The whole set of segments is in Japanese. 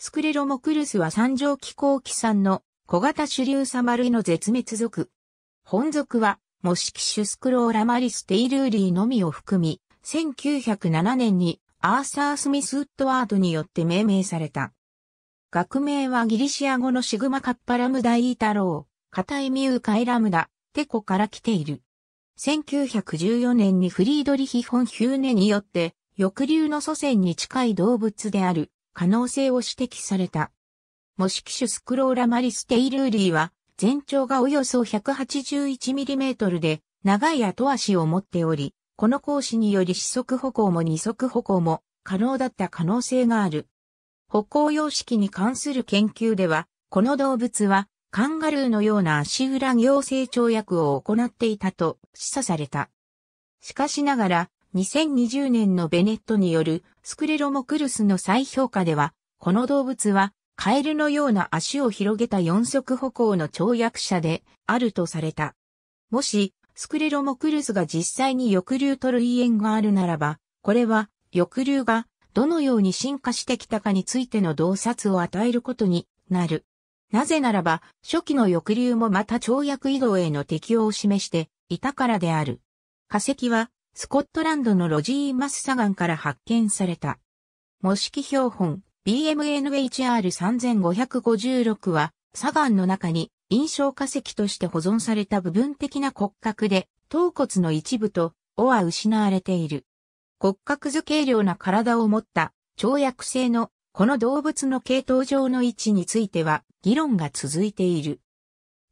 スクレロモクルスは三条気候機産の小型主流サマ類の絶滅属。本属は、モシキシュスクローラマリステイルーリーのみを含み、1907年にアーサー・スミス・ウッドワードによって命名された。学名はギリシア語のシグマカッパラムダイータロー、カタイミウーカイラムダ、テコから来ている。1914年にフリードリヒ・フォン・ヒューネによって、翼竜の祖先に近い動物である可能性を指摘された。模式種スクローラマリステイルーリーは、全長がおよそ 181mm で、長い後足を持っており、この講師により四足歩行も二足歩行も可能だった可能性がある。歩行様式に関する研究では、この動物はカンガルーのような足裏行成長薬を行っていたと示唆された。しかしながら、2020年のベネットによるスクレロモクルスの再評価では、この動物はカエルのような足を広げた四足歩行の跳躍者であるとされた。もし、スクレロモクルスが実際に翼竜と類縁があるならば、これは翼竜がどのように進化してきたかについての洞察を与えることになる。なぜならば、初期の翼竜もまた跳躍移動への適応を示していたからである。化石はスコットランドのロジー・マスサガンから発見された。模式標本 BMNHR3556 はサガンの中に印象化石として保存された部分的な骨格で頭骨の一部と尾は失われている。骨格図形量な体を持った跳躍性のこの動物の系統上の位置については議論が続いている。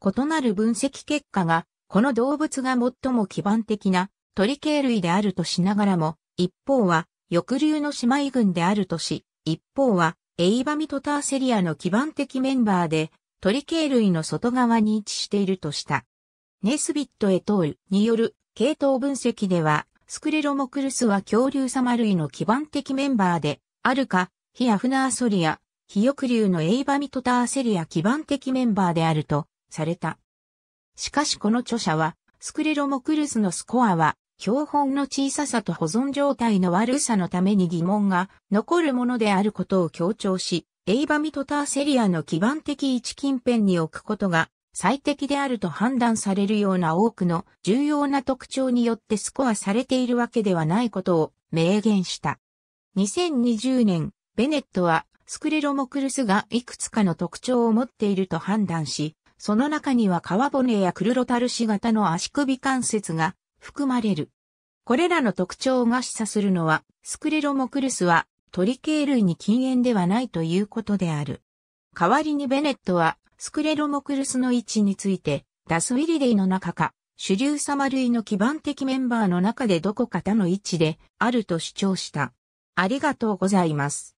異なる分析結果がこの動物が最も基盤的な鳥系類であるとしながらも、一方は翼竜の姉妹群であるとし、一方はエイバミトターセリアの基盤的メンバーで、鳥系類の外側に位置しているとした。ネスビット・エトールによる系統分析では、スクレロモクルスは恐竜様類の基盤的メンバーで、あるか、ヒアフナーソリア、ヒヨクリュウのエイバミトターセリア基盤的メンバーであるとされた。しかしこの著者は、スクレロモクルスのスコアは標本の小ささと保存状態の悪さのために疑問が残るものであることを強調し、エイバミトターセリアの基盤的位置近辺に置くことが最適であると判断されるような多くの重要な特徴によってスコアされているわけではないことを明言した。2020年、ベネットはスクレロモクルスがいくつかの特徴を持っていると判断し、その中には皮骨やクルロタルシ型の足首関節が含まれる。これらの特徴が示唆するのは、スクレロモクルスは鳥系類に禁煙ではないということである。代わりにベネットは、スクレロモクルスの位置について、ダスウィリデイの中か、主流様類の基盤的メンバーの中でどこか他の位置であると主張した。ありがとうございます。